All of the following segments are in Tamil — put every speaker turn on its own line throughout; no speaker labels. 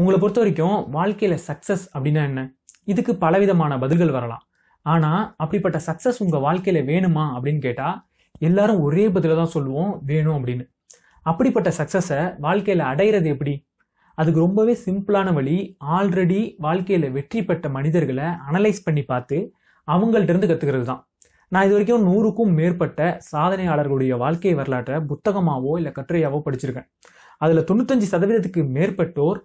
உங்களை பொறுத்த வரைக்கும் வாழ்க்கையில் சக்ஸஸ் அப்படின்னா என்ன இதுக்கு பலவிதமான பதில்கள் வரலாம் ஆனால் அப்படிப்பட்ட சக்ஸஸ் உங்கள் வாழ்க்கையில் வேணுமா அப்படின்னு கேட்டால் எல்லாரும் ஒரே பதில தான் சொல்லுவோம் வேணும் அப்படின்னு அப்படிப்பட்ட சக்ஸஸை வாழ்க்கையில் அடையிறது எப்படி அதுக்கு ரொம்பவே சிம்பிளான வழி ஆல்ரெடி வாழ்க்கையில் வெற்றி பெற்ற மனிதர்களை அனலைஸ் பண்ணி பார்த்து இருந்து கற்றுக்கிறது தான் நான் இது வரைக்கும் நூறுக்கும் மேற்பட்ட சாதனையாளர்களுடைய வாழ்க்கை வரலாற்றை புத்தகமாவோ இல்லை கட்டுரையாவோ படிச்சிருக்கேன் அதில் தொண்ணூத்தஞ்சு சதவீதத்துக்கு மேற்பட்டோர்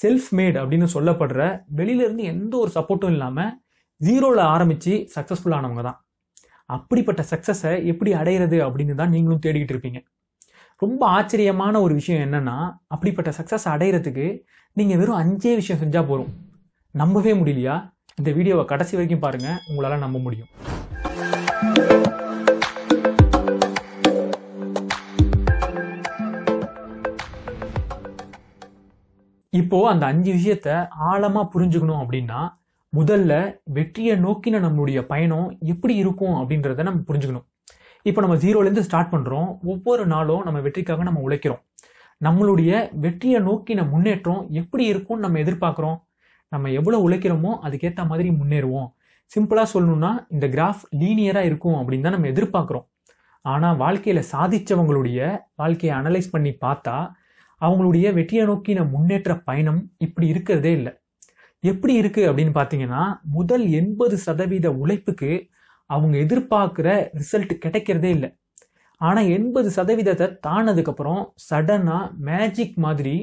செல்ஃப் மேட் அப்படின்னு சொல்லப்படுற வெளியிலேருந்து எந்த ஒரு சப்போர்ட்டும் இல்லாமல் ஜீரோவில் ஆரம்பித்து சக்ஸஸ்ஃபுல்லானவங்க தான் அப்படிப்பட்ட சக்ஸஸை எப்படி அடையிறது அப்படின்னு தான் நீங்களும் தேடிக்கிட்டு இருப்பீங்க ரொம்ப ஆச்சரியமான ஒரு விஷயம் என்னென்னா அப்படிப்பட்ட சக்ஸஸ் அடையிறதுக்கு நீங்கள் வெறும் அஞ்சே விஷயம் செஞ்சால் போதும் நம்பவே முடியலையா இந்த வீடியோவை கடைசி வரைக்கும் பாருங்கள் உங்களால் நம்ப முடியும் இப்போ அந்த அஞ்சு விஷயத்த ஆழமா புரிஞ்சுக்கணும் அப்படின்னா முதல்ல வெற்றியை நோக்கின நம்மளுடைய பயணம் எப்படி இருக்கும் அப்படின்றத நம்ம புரிஞ்சுக்கணும் இப்போ நம்ம ஜீரோலேருந்து ஸ்டார்ட் பண்ணுறோம் ஒவ்வொரு நாளும் நம்ம வெற்றிக்காக நம்ம உழைக்கிறோம் நம்மளுடைய வெற்றியை நோக்கின முன்னேற்றம் எப்படி இருக்கும்னு நம்ம எதிர்பார்க்குறோம் நம்ம எவ்வளோ உழைக்கிறோமோ அதுக்கேற்ற மாதிரி முன்னேறுவோம் சிம்பிளாக சொல்லணும்னா இந்த கிராஃப் லீனியராக இருக்கும் அப்படின்னு தான் நம்ம எதிர்பார்க்குறோம் ஆனால் வாழ்க்கையில் சாதித்தவங்களுடைய வாழ்க்கையை அனலைஸ் பண்ணி பார்த்தா அவங்களுடைய வெற்றியை நோக்கின முன்னேற்ற பயணம் இப்படி இருக்கிறதே இல்லை எப்படி இருக்குது அப்படின்னு பார்த்தீங்கன்னா முதல் எண்பது சதவீத உழைப்புக்கு அவங்க எதிர்பார்க்குற ரிசல்ட் கிடைக்கிறதே இல்லை ஆனால் எண்பது சதவீதத்தை தானதுக்கப்புறம் சடனாக மேஜிக் மாதிரி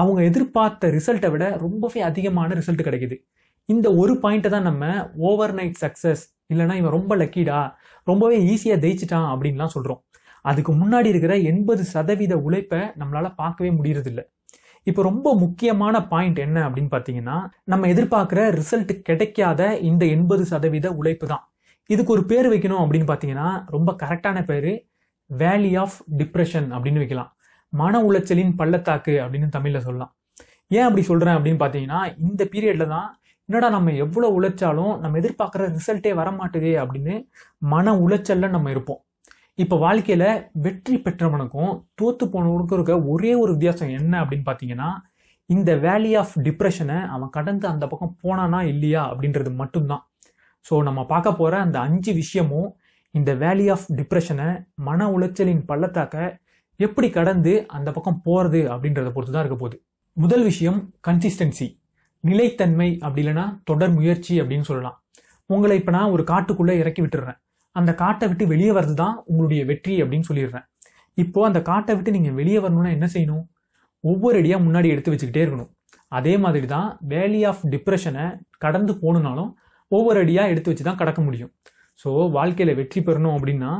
அவங்க எதிர்பார்த்த ரிசல்ட்டை விட ரொம்பவே அதிகமான ரிசல்ட் கிடைக்குது இந்த ஒரு பாயிண்ட்டை தான் நம்ம ஓவர் நைட் சக்ஸஸ் இல்லைனா இவன் ரொம்ப லக்கீடா ரொம்பவே ஈஸியாக ஜெயிச்சிட்டான் அப்படின்லாம் சொல்கிறோம் அதுக்கு முன்னாடி இருக்கிற எண்பது சதவீத உழைப்பை நம்மளால் பார்க்கவே முடியறதில்ல இப்போ ரொம்ப முக்கியமான பாயிண்ட் என்ன அப்படின்னு பார்த்தீங்கன்னா நம்ம எதிர்பார்க்குற ரிசல்ட் கிடைக்காத இந்த எண்பது சதவீத உழைப்பு தான் இதுக்கு ஒரு பேர் வைக்கணும் அப்படின்னு பார்த்தீங்கன்னா ரொம்ப கரெக்டான பேர் வேலி ஆஃப் டிப்ரெஷன் அப்படின்னு வைக்கலாம் மன உளைச்சலின் பள்ளத்தாக்கு அப்படின்னு தமிழில் சொல்லலாம் ஏன் அப்படி சொல்கிறேன் அப்படின்னு பார்த்தீங்கன்னா இந்த பீரியடில் தான் என்னடா நம்ம எவ்வளோ உழைச்சாலும் நம்ம எதிர்பார்க்குற ரிசல்ட்டே வர அப்படின்னு மன உளைச்சலில் நம்ம இருப்போம் இப்போ வாழ்க்கையில் வெற்றி பெற்றவனுக்கும் தோற்று போனவனுக்கும் இருக்க ஒரே ஒரு வித்தியாசம் என்ன அப்படின்னு பார்த்தீங்கன்னா இந்த வேலி ஆஃப் டிப்ரெஷனை அவன் கடந்து அந்த பக்கம் போனானா இல்லையா அப்படின்றது மட்டும்தான் ஸோ நம்ம பார்க்க போகிற அந்த அஞ்சு விஷயமும் இந்த வேலி ஆஃப் டிப்ரெஷனை மன உளைச்சலின் பள்ளத்தாக்க எப்படி கடந்து அந்த பக்கம் போகிறது அப்படின்றத பொறுத்து தான் இருக்க போகுது முதல் விஷயம் கன்சிஸ்டன்சி நிலைத்தன்மை அப்படி இல்லைன்னா தொடர் முயற்சி அப்படின்னு சொல்லலாம் உங்களை இப்போ நான் ஒரு காட்டுக்குள்ளே இறக்கி விட்டுறேன் அந்த காட்டை விட்டு வெளியே வர்றது தான் உங்களுடைய வெற்றி அப்படின்னு சொல்லிடுறேன் இப்போது அந்த காட்டை விட்டு நீங்கள் வெளியே வரணும்னா என்ன செய்யணும் ஒவ்வொரு அடியாக முன்னாடி எடுத்து வச்சுக்கிட்டே இருக்கணும் அதே மாதிரி தான் வேலி ஆஃப் டிப்ரெஷனை கடந்து போகணுனாலும் ஒவ்வொரு அடியாக எடுத்து வச்சு தான் கடக்க முடியும் ஸோ வாழ்க்கையில் வெற்றி பெறணும் அப்படின்னா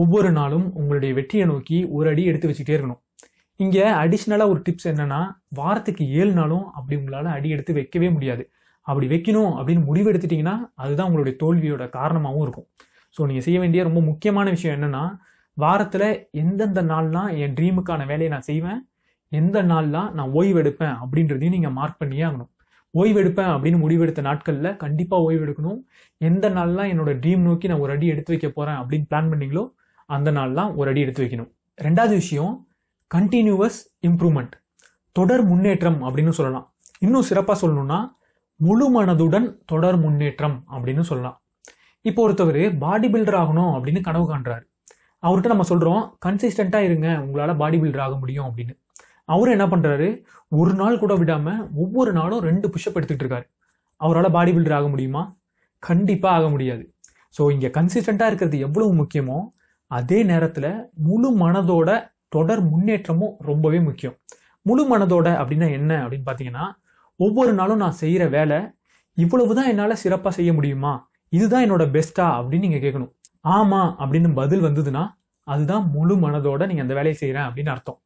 ஒவ்வொரு நாளும் உங்களுடைய வெற்றியை நோக்கி ஒரு அடி எடுத்து வச்சுக்கிட்டே இருக்கணும் இங்கே அடிஷ்னலாக ஒரு டிப்ஸ் என்னென்னா வாரத்துக்கு ஏழு நாளும் அப்படி உங்களால் அடி எடுத்து வைக்கவே முடியாது அப்படி வைக்கணும் அப்படின்னு முடிவு எடுத்துட்டிங்கன்னா அதுதான் உங்களுடைய தோல்வியோட காரணமாகவும் இருக்கும் ஸோ நீங்கள் செய்ய வேண்டிய ரொம்ப முக்கியமான விஷயம் என்னென்னா வாரத்தில் எந்தெந்த நாள்லாம் என் ட்ரீமுக்கான வேலையை நான் செய்வேன் எந்த நாள்லாம் நான் ஓய்வு எடுப்பேன் அப்படின்றதையும் நீங்கள் மார்க் பண்ணியே ஆகணும் ஓய்வு எடுப்பேன் அப்படின்னு முடிவெடுத்த நாட்களில் கண்டிப்பாக ஓய்வு எடுக்கணும் எந்த நாள்லாம் என்னோடய ட்ரீம் நோக்கி நான் ஒரு அடி எடுத்து வைக்க போகிறேன் அப்படின்னு பிளான் பண்ணீங்களோ அந்த நாள்லாம் ஒரு அடி எடுத்து வைக்கணும் ரெண்டாவது விஷயம் கண்டினியூவஸ் இம்ப்ரூவ்மெண்ட் தொடர் முன்னேற்றம் அப்படின்னு சொல்லலாம் இன்னும் சிறப்பாக சொல்லணும்னா முழு மனதுடன் தொடர் முன்னேற்றம் அப்படின்னு சொல்லலாம் இப்போ ஒருத்தவர் பாடி பில்டர் ஆகணும் அப்படின்னு கனவு காண்றாரு அவர்கிட்ட நம்ம சொல்கிறோம் கன்சிஸ்டண்ட்டாக இருங்க உங்களால் பாடி பில்டர் ஆக முடியும் அப்படின்னு அவரும் என்ன பண்ணுறாரு ஒரு நாள் கூட விடாமல் ஒவ்வொரு நாளும் ரெண்டு புஷ்அப் எடுத்துகிட்டு இருக்காரு அவரால் பாடி பில்டர் ஆக முடியுமா கண்டிப்பாக ஆக முடியாது ஸோ இங்கே கன்சிஸ்டண்ட்டாக இருக்கிறது எவ்வளவு முக்கியமோ அதே நேரத்தில் முழு மனதோட தொடர் முன்னேற்றமும் ரொம்பவே முக்கியம் முழு மனதோட அப்படின்னா என்ன அப்படின்னு பார்த்தீங்கன்னா ஒவ்வொரு நாளும் நான் செய்கிற வேலை இவ்வளவு தான் என்னால் சிறப்பாக செய்ய முடியுமா இதுதான் என்னோட பெஸ்ட்டாக அப்படின்னு நீங்கள் கேட்கணும் ஆமாம் அப்படின்னு பதில் வந்ததுன்னா அதுதான் முழு மனதோட நீங்கள் அந்த வேலையை செய்கிறேன் அப்படின்னு அர்த்தம்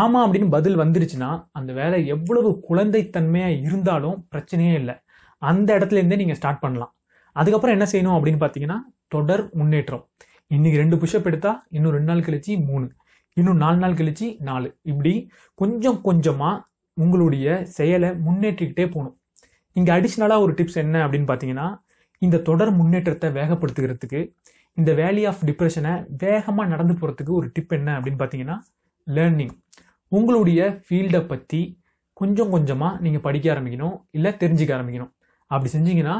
ஆமாம் அப்படின்னு பதில் வந்துருச்சுன்னா அந்த வேலை எவ்வளவு குழந்தைத்தன்மையாக இருந்தாலும் பிரச்சனையே இல்லை அந்த இடத்துலேருந்தே நீங்கள் ஸ்டார்ட் பண்ணலாம் அதுக்கப்புறம் என்ன செய்யணும் அப்படின்னு பார்த்தீங்கன்னா தொடர் முன்னேற்றம் இன்றைக்கி ரெண்டு புஷ்அப் எடுத்தால் இன்னும் ரெண்டு நாள் கழிச்சு மூணு இன்னும் நாலு நாள் கழிச்சு நாலு இப்படி கொஞ்சம் கொஞ்சமாக உங்களுடைய செயலை முன்னேற்றிக்கிட்டே போகணும் இங்கே அடிஷ்னலாக ஒரு டிப்ஸ் என்ன அப்படின்னு பார்த்தீங்கன்னா இந்த தொடர் முன்னேற்றத்தை வேகப்படுத்துகிறதுக்கு இந்த வேலி ஆஃப் டிப்ரெஷனை வேகமாக நடந்து போகிறதுக்கு ஒரு டிப் என்ன அப்படின்னு பார்த்தீங்கன்னா லேர்னிங் உங்களுடைய ஃபீல்டை பற்றி கொஞ்சம் கொஞ்சமாக நீங்கள் படிக்க ஆரம்பிக்கணும் இல்லை தெரிஞ்சிக்க ஆரம்பிக்கணும் அப்படி செஞ்சீங்கன்னா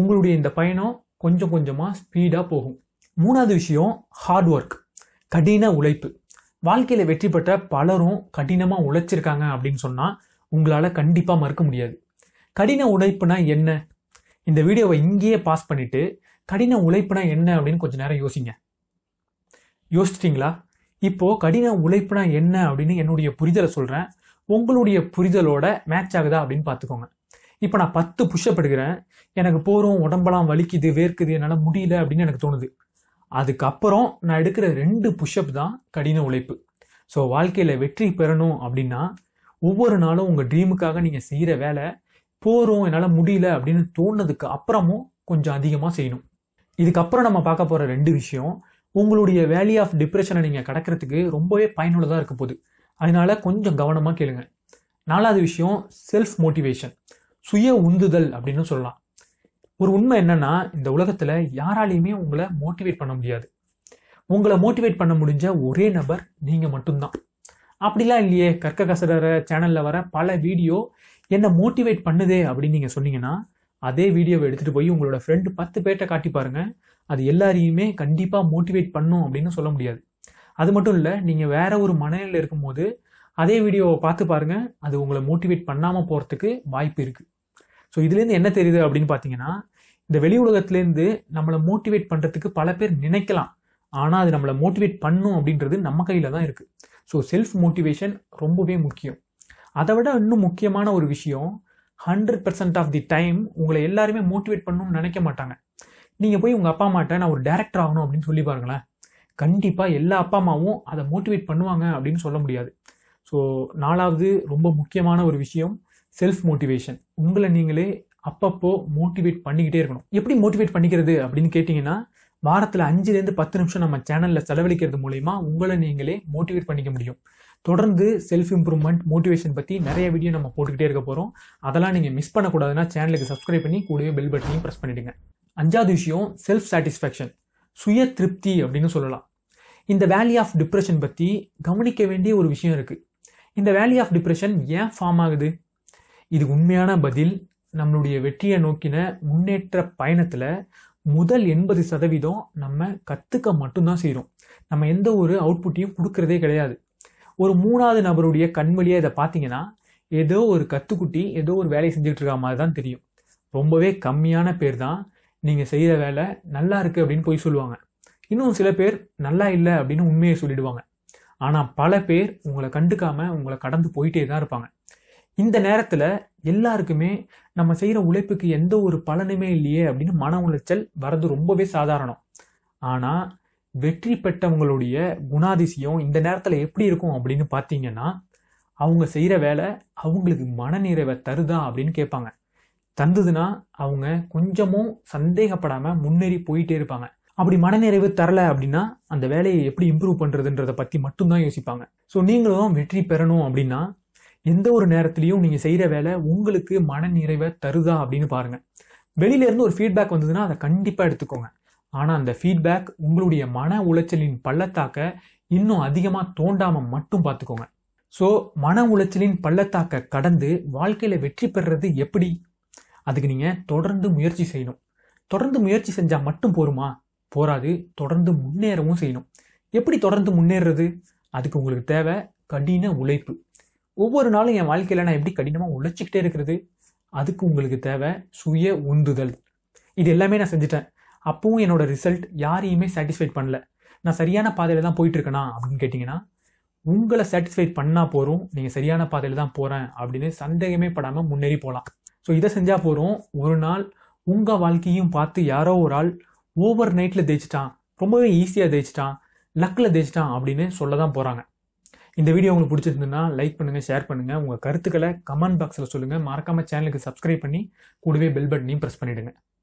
உங்களுடைய இந்த பயணம் கொஞ்சம் கொஞ்சமாக ஸ்பீடாக போகும் மூணாவது விஷயம் ஹார்ட் ஒர்க் கடின உழைப்பு வாழ்க்கையில் வெற்றி பெற்ற பலரும் கடினமாக உழைச்சிருக்காங்க அப்படின்னு சொன்னால் உங்களால் கண்டிப்பாக மறுக்க முடியாது கடின உழைப்புனா என்ன இந்த வீடியோவை இங்கேயே பாஸ் பண்ணிவிட்டு கடின உழைப்புனா என்ன அப்படின்னு கொஞ்சம் நேரம் யோசிங்க யோசிச்சிட்டிங்களா இப்போது கடின உழைப்புனா என்ன அப்படின்னு என்னுடைய புரிதலை சொல்கிறேன் உங்களுடைய புரிதலோட மேட்ச் ஆகுதா அப்படின்னு பார்த்துக்கோங்க இப்போ நான் பத்து புஷ்அப் எடுக்கிறேன் எனக்கு போகிறோம் உடம்பெல்லாம் வலிக்குது வேர்க்குது என்னால் முடியல அப்படின்னு எனக்கு தோணுது அதுக்கப்புறம் நான் எடுக்கிற ரெண்டு புஷ்அப் தான் கடின உழைப்பு ஸோ வாழ்க்கையில் வெற்றி பெறணும் அப்படின்னா ஒவ்வொரு நாளும் உங்கள் ட்ரீமுக்காக நீங்கள் செய்கிற வேலை போகிறோம் என்னால் முடியல அப்படின்னு தோணுனதுக்கு அப்புறமும் கொஞ்சம் அதிகமாக செய்யணும் இதுக்கப்புறம் நம்ம பார்க்க போகிற ரெண்டு விஷயம் உங்களுடைய வேல்யூ ஆஃப் டிப்ரெஷனை நீங்கள் கடக்கிறதுக்கு ரொம்பவே பயனுள்ளதாக இருக்க போகுது அதனால கொஞ்சம் கவனமாக கேளுங்க நாலாவது விஷயம் செல்ஃப் மோட்டிவேஷன் சுய உந்துதல் அப்படின்னு சொல்லலாம் ஒரு உண்மை என்னன்னா இந்த உலகத்தில் யாராலையுமே உங்களை மோட்டிவேட் பண்ண முடியாது உங்களை மோட்டிவேட் பண்ண முடிஞ்ச ஒரே நபர் நீங்கள் மட்டும்தான் அப்படிலாம் இல்லையே கற்க கசடற சேனலில் வர பல வீடியோ என்னை மோட்டிவேட் பண்ணுதே அப்படின்னு நீங்கள் சொன்னீங்கன்னா அதே வீடியோவை எடுத்துகிட்டு போய் உங்களோட ஃப்ரெண்டு பத்து பேர்கிட்ட காட்டி பாருங்கள் அது எல்லாரையுமே கண்டிப்பாக மோட்டிவேட் பண்ணும் அப்படின்னு சொல்ல முடியாது அது மட்டும் இல்லை நீங்கள் வேற ஒரு மனநிலையில் இருக்கும்போது அதே வீடியோவை பார்த்து பாருங்கள் அது உங்களை மோட்டிவேட் பண்ணாமல் போகிறதுக்கு வாய்ப்பு இருக்குது ஸோ இதுலேருந்து என்ன தெரியுது அப்படின்னு பார்த்தீங்கன்னா இந்த வெளி உலகத்துலேருந்து நம்மளை மோட்டிவேட் பண்ணுறதுக்கு பல பேர் நினைக்கலாம் ஆனால் அது நம்மளை மோட்டிவேட் பண்ணும் அப்படின்றது நம்ம கையில் தான் இருக்குது ஸோ செல்ஃப் மோட்டிவேஷன் ரொம்பவே முக்கியம் அதை விட இன்னும் முக்கியமான ஒரு விஷயம் hundred percent of the time உங்களை எல்லாருமே மோட்டிவேட் பண்ணணும்னு நினைக்க மாட்டாங்க நீங்கள் போய் உங்கள் அப்பா அம்மாட்ட நான் ஒரு டேரக்டர் ஆகணும் அப்படின்னு சொல்லி பாருங்களேன் கண்டிப்பாக எல்லா அப்பா அம்மாவும் அதை மோட்டிவேட் பண்ணுவாங்க அப்படின்னு சொல்ல முடியாது ஸோ நாலாவது ரொம்ப முக்கியமான ஒரு விஷயம் செல்ஃப் மோட்டிவேஷன் உங்களை நீங்களே அப்பப்போ மோட்டிவேட் பண்ணிக்கிட்டே இருக்கணும் எப்படி மோட்டிவேட் பண்ணிக்கிறது அப்படின்னு கேட்டிங்கன்னா வாரத்தில் அஞ்சுலேருந்து பத்து நிமிஷம் நம்ம சேனலில் செலவழிக்கிறது மூலயமா உங்களை நீங்களே மோட்டிவேட் பண்ணிக்க முடியும் தொடர்ந்து செல்ஃப் இம்ப்ரூவ்மெண்ட் மோட்டிவேஷன் பற்றி நிறைய வீடியோ நம்ம போட்டுக்கிட்டே இருக்க போகிறோம் அதெல்லாம் நீங்கள் மிஸ் பண்ணக்கூடாதுன்னா சேனலுக்கு சப்ஸ்கிரைப் பண்ணி கூடவே பெல் பட்டனையும் ப்ரெஸ் பண்ணிவிடுங்க அஞ்சாவது விஷயம் செல்ஃப் சாட்டிஸ்ஃபேக்ஷன் சுய திருப்தி அப்படின்னு சொல்லலாம் இந்த வேல்யூ ஆஃப் டிப்ரெஷன் பற்றி கவனிக்க வேண்டிய ஒரு விஷயம் இருக்குது இந்த வேல்யூ ஆஃப் டிப்ரெஷன் ஏன் ஃபார்ம் ஆகுது இதுக்கு உண்மையான பதில் நம்மளுடைய வெற்றியை நோக்கின முன்னேற்ற பயணத்தில் முதல் எண்பது சதவீதம் நம்ம கற்றுக்க மட்டும்தான் செய்கிறோம் நம்ம எந்த ஒரு அவுட்புட்டையும் கொடுக்கறதே கிடையாது ஒரு மூணாவது நபருடைய கண் வழியாக இதை பார்த்தீங்கன்னா ஏதோ ஒரு கற்றுக்குட்டி ஏதோ ஒரு வேலையை செஞ்சுக்கிட்டு இருக்க மாதிரி தான் தெரியும் ரொம்பவே கம்மியான பேர் தான் நீங்கள் செய்கிற வேலை நல்லா இருக்குது அப்படின்னு போய் சொல்லுவாங்க இன்னும் சில பேர் நல்லா இல்லை அப்படின்னு உண்மையை சொல்லிடுவாங்க ஆனால் பல பேர் உங்களை கண்டுக்காமல் உங்களை கடந்து போயிட்டே தான் இருப்பாங்க இந்த நேரத்தில் எல்லாருக்குமே நம்ம செய்கிற உழைப்புக்கு எந்த ஒரு பலனுமே இல்லையே அப்படின்னு மன உளைச்சல் வர்றது ரொம்பவே சாதாரணம் ஆனால் வெற்றி பெற்றவங்களுடைய குணாதிசயம் இந்த நேரத்தில் எப்படி இருக்கும் அப்படின்னு பார்த்தீங்கன்னா அவங்க செய்கிற வேலை அவங்களுக்கு மனநிறைவை தருதா அப்படின்னு கேட்பாங்க தந்ததுன்னா அவங்க கொஞ்சமும் சந்தேகப்படாமல் முன்னேறி போயிட்டே இருப்பாங்க அப்படி மனநிறைவு தரல அப்படின்னா அந்த வேலையை எப்படி இம்ப்ரூவ் பண்ணுறதுன்றதை பற்றி மட்டும்தான் யோசிப்பாங்க ஸோ நீங்களும் வெற்றி பெறணும் அப்படின்னா எந்த ஒரு நேரத்துலையும் நீங்கள் செய்கிற வேலை உங்களுக்கு மன நிறைவை தருதா அப்படின்னு பாருங்கள் வெளியிலேருந்து ஒரு ஃபீட்பேக் வந்ததுன்னா அதை கண்டிப்பாக எடுத்துக்கோங்க ஆனால் அந்த ஃபீட்பேக் உங்களுடைய மன உளைச்சலின் பள்ளத்தாக்கை இன்னும் அதிகமாக தோண்டாமல் மட்டும் பார்த்துக்கோங்க ஸோ மன உளைச்சலின் பள்ளத்தாக்கை கடந்து வாழ்க்கையில் வெற்றி பெறுறது எப்படி அதுக்கு நீங்கள் தொடர்ந்து முயற்சி செய்யணும் தொடர்ந்து முயற்சி செஞ்சால் மட்டும் போருமா போராது தொடர்ந்து முன்னேறவும் செய்யணும் எப்படி தொடர்ந்து முன்னேறது அதுக்கு உங்களுக்கு தேவை கடின உழைப்பு ஒவ்வொரு நாளும் என் வாழ்க்கையில் நான் எப்படி கடினமாக உழைச்சிக்கிட்டே இருக்கிறது அதுக்கு உங்களுக்கு தேவை சுய உந்துதல் இது எல்லாமே நான் செஞ்சுட்டேன் அப்பவும் என்னோட ரிசல்ட் யாரையுமே சாட்டிஸ்ஃபைட் பண்ணல நான் சரியான பாதையில் தான் போயிட்டுருக்கேனா அப்படின்னு கேட்டிங்கன்னா உங்களை சாட்டிஸ்ஃபைட் பண்ணால் போகிறோம் நீங்கள் சரியான பாதையில் தான் போகிறேன் அப்படின்னு சந்தேகமே படாமல் முன்னேறி போகலாம் ஸோ இதை செஞ்சால் போகிறோம் ஒரு நாள் உங்கள் வாழ்க்கையும் பார்த்து யாரோ ஒரு ஆள் ஓவர் நைட்டில் தேய்ச்சிட்டான் ரொம்பவே ஈஸியாக தேய்ச்சிட்டான் லக்கில் தேய்ச்சிட்டான் அப்படின்னு சொல்ல தான் போகிறாங்க இந்த வீடியோ உங்களுக்கு பிடிச்சிருந்ததுன்னா லைக் பண்ணுங்கள் ஷேர் பண்ணுங்கள் உங்கள் கருத்துக்களை கமெண்ட் பாக்ஸில் சொல்லுங்கள் மறக்காமல் சேனலுக்கு சப்ஸ்கிரைப் பண்ணி கூடவே பெல் பட்டனையும் ப்ரெஸ் பண்ணிவிடுங்க